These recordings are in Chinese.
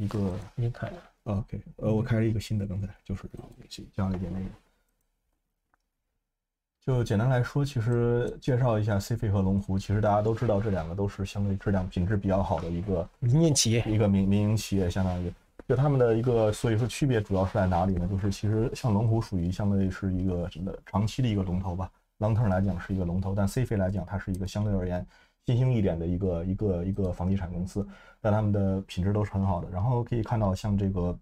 一个你开了？OK，呃，我开了一个新的，刚才就是这个东西，加了一点那个。就简单来说，其实介绍一下 c f i 和龙湖，其实大家都知道这两个都是相对质量品质比较好的一个民营企业，一个民民营企业，相当于就他们的一个，所以说区别主要是在哪里呢？就是其实像龙湖属于相对是一个长期的一个龙头吧，Longter m 来讲是一个龙头，但 c f i 来讲它是一个相对而言。新兴一点的一个一个一个房地产公司，但他们的品质都是很好的。然后可以看到，像这个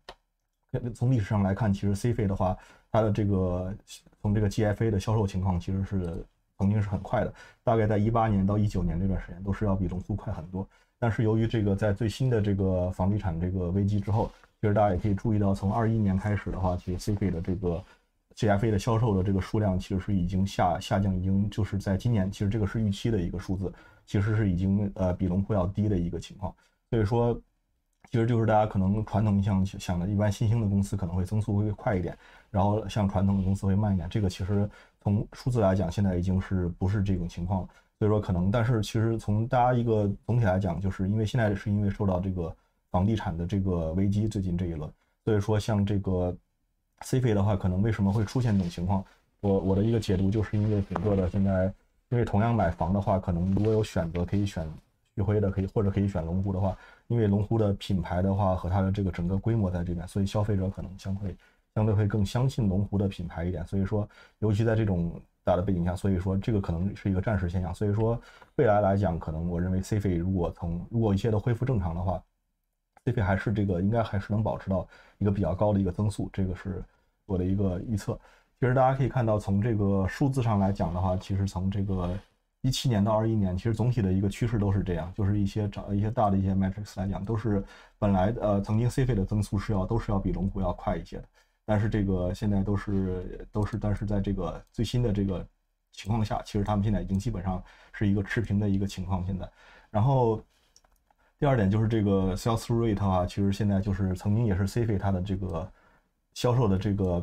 从历史上来看，其实 C 费的话，它的这个从这个 GFA 的销售情况，其实是曾经是很快的。大概在一八年到一九年这段时间，都是要比龙湖快很多。但是由于这个在最新的这个房地产这个危机之后，其实大家也可以注意到，从二一年开始的话，其实 C 费的这个 GFA 的销售的这个数量，其实是已经下下降，已经就是在今年，其实这个是预期的一个数字。其实是已经呃比龙湖要低的一个情况，所以说，其实就是大家可能传统像想的一般新兴的公司可能会增速会快一点，然后像传统的公司会慢一点，这个其实从数字来讲现在已经是不是这种情况了，所以说可能，但是其实从大家一个总体来讲，就是因为现在是因为受到这个房地产的这个危机，最近这一轮，所以说像这个 C a 的话，可能为什么会出现这种情况，我我的一个解读就是因为整个的现在。因为同样买房的话，可能如果有选择，可以选旭辉的，可以或者可以选龙湖的话，因为龙湖的品牌的话和它的这个整个规模在这边，所以消费者可能相对相对会更相信龙湖的品牌一点。所以说，尤其在这种大的背景下，所以说这个可能是一个暂时现象。所以说，未来来讲，可能我认为 C 费如果从如果一切都恢复正常的话，C 费还是这个应该还是能保持到一个比较高的一个增速。这个是我的一个预测。其实大家可以看到，从这个数字上来讲的话，其实从这个一七年到二一年，其实总体的一个趋势都是这样，就是一些长一些大的一些 matrix 来讲，都是本来呃曾经 c a 的增速是要都是要比龙湖要快一些的，但是这个现在都是都是，但是在这个最新的这个情况下，其实他们现在已经基本上是一个持平的一个情况现在。然后第二点就是这个 sales rate 的话，其实现在就是曾经也是 c a 它的这个销售的这个。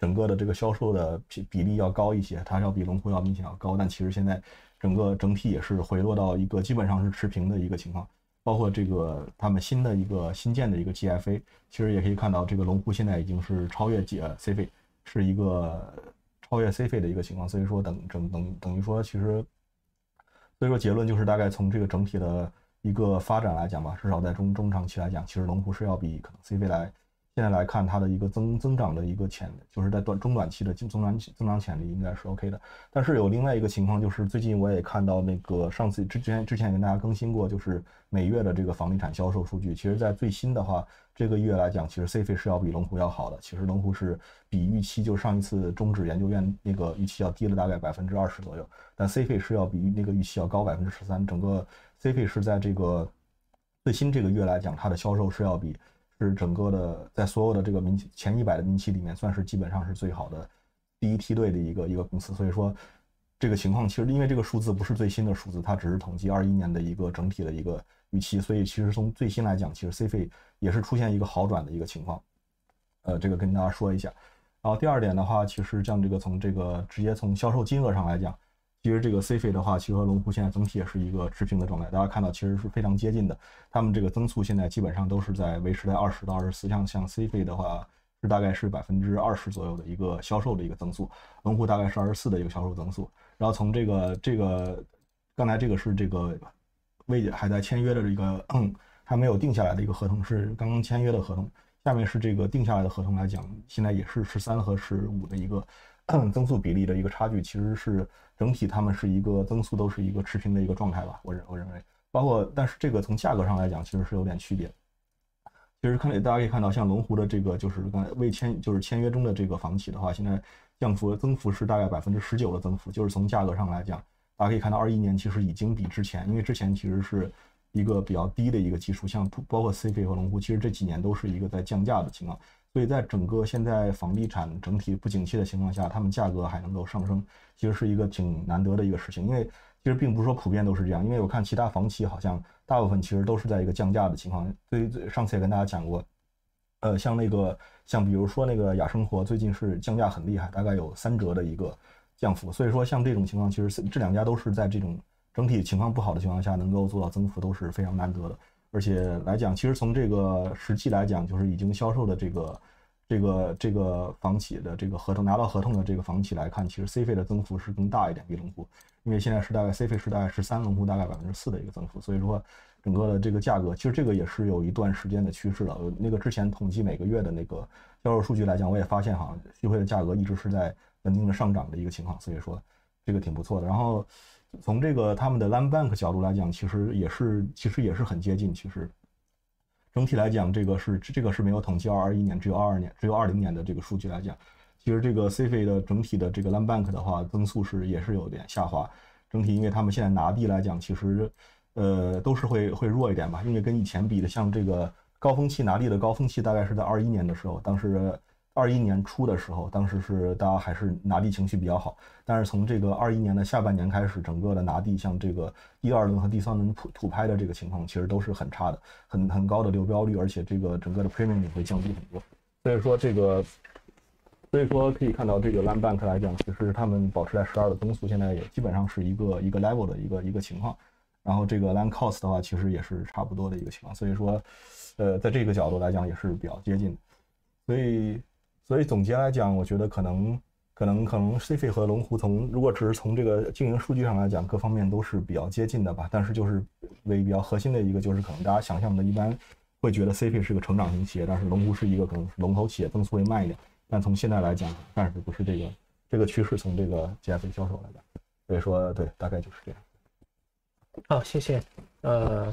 整个的这个销售的比比例要高一些，它要比龙湖要明显要高，但其实现在整个整体也是回落到一个基本上是持平的一个情况。包括这个他们新的一个新建的一个 GFA，其实也可以看到，这个龙湖现在已经是超越 G C 费，是一个超越 C 费的一个情况。所以说等等等等于说，其实所以说结论就是大概从这个整体的一个发展来讲吧，至少在中中长期来讲，其实龙湖是要比可能 C 费来。现在来看，它的一个增增长的一个潜，就是在短中短期的增增长增长潜力应该是 OK 的。但是有另外一个情况，就是最近我也看到那个上次之前之前也跟大家更新过，就是每月的这个房地产销售数据。其实，在最新的话，这个月来讲，其实 C 费是要比龙湖要好的。其实龙湖是比预期就上一次中指研究院那个预期要低了大概百分之二十左右，但 C 费是要比那个预期要高百分之十三。整个 C 费是在这个最新这个月来讲，它的销售是要比。是整个的，在所有的这个民企前一百的民企里面，算是基本上是最好的，第一梯队的一个一个公司。所以说，这个情况其实因为这个数字不是最新的数字，它只是统计二一年的一个整体的一个预期，所以其实从最新来讲，其实 C f a 也是出现一个好转的一个情况。呃，这个跟大家说一下。然后第二点的话，其实像这个从这个直接从销售金额上来讲。其实这个 C 费的话，其实和龙湖现在总体也是一个持平的状态。大家看到，其实是非常接近的。他们这个增速现在基本上都是在维持在二十到二十四。像像 C 费的话，是大概是百分之二十左右的一个销售的一个增速。龙湖大概是二十四的一个销售增速。然后从这个这个刚才这个是这个未还在签约的这个嗯 还没有定下来的一个合同是刚刚签约的合同。下面是这个定下来的合同来讲，现在也是十三和十五的一个。增速比例的一个差距，其实是整体他们是一个增速都是一个持平的一个状态吧，我认我认为，包括但是这个从价格上来讲，其实是有点区别。其实看大家可以看到，像龙湖的这个就是刚才未签就是签约中的这个房企的话，现在降幅增幅是大概百分之十九的增幅，就是从价格上来讲，大家可以看到，二一年其实已经比之前，因为之前其实是一个比较低的一个基数，像包括 c p 和龙湖，其实这几年都是一个在降价的情况。所以在整个现在房地产整体不景气的情况下，他们价格还能够上升，其实是一个挺难得的一个事情。因为其实并不是说普遍都是这样，因为我看其他房企好像大部分其实都是在一个降价的情况。对于上次也跟大家讲过，呃，像那个像比如说那个雅生活最近是降价很厉害，大概有三折的一个降幅。所以说像这种情况，其实这两家都是在这种整体情况不好的情况下能够做到增幅都是非常难得的。而且来讲，其实从这个实际来讲，就是已经销售的这个、这个、这个房企的这个合同拿到合同的这个房企来看，其实 C 费的增幅是更大一点比龙湖，因为现在是大概 C 费是大概是三龙湖大概百分之四的一个增幅，所以说整个的这个价格其实这个也是有一段时间的趋势了。那个之前统计每个月的那个销售数据来讲，我也发现哈，旭辉的价格一直是在稳定的上涨的一个情况，所以说这个挺不错的。然后。从这个他们的 land bank 角度来讲，其实也是，其实也是很接近。其实，整体来讲，这个是这个是没有统计二二一年，只有二二年，只有二零年的这个数据来讲。其实这个 CFI 的整体的这个 land bank 的话，增速是也是有点下滑。整体，因为他们现在拿地来讲，其实，呃，都是会会弱一点吧，因为跟以前比的，像这个高峰期拿地的高峰期，大概是在二一年的时候，当时。二一年初的时候，当时是大家还是拿地情绪比较好。但是从这个二一年的下半年开始，整个的拿地，像这个第二轮和第三轮普土拍的这个情况，其实都是很差的，很很高的流标率，而且这个整个的 premium 也会降低很多。所以说这个，所以说可以看到，这个 land bank 来讲，其实他们保持在十二的增速，现在也基本上是一个一个 level 的一个一个情况。然后这个 land cost 的话，其实也是差不多的一个情况。所以说，呃，在这个角度来讲，也是比较接近的。所以。所以总结来讲，我觉得可能可能可能 c f 和龙湖从如果只是从这个经营数据上来讲，各方面都是比较接近的吧。但是就是为比较核心的一个，就是可能大家想象的，一般会觉得 c f 是个成长型企业，但是龙湖是一个可能龙头企业，增速会慢一点。但从现在来讲，但是不是这个这个趋势，从这个 g f v 销售来讲，所以说对，大概就是这样。好，谢谢。呃。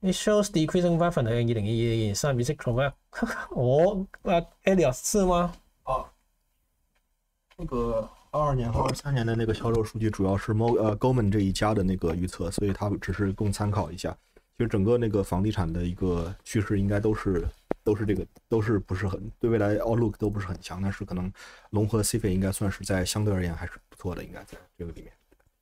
It show s d e c r e a s 零一 g r e r c e n t p r o v i t 我啊，哎两次吗？啊，那个二二年和二三年的那个销售数据，主要是 Mo 呃 Golman 这一家的那个预测，所以它只是供参考一下。其实整个那个房地产的一个趋势，应该都是都是这个，都是不是很对未来 all look 都不是很强。但是可能龙和 C a 应该算是在相对而言还是不错的，应该在这个里面。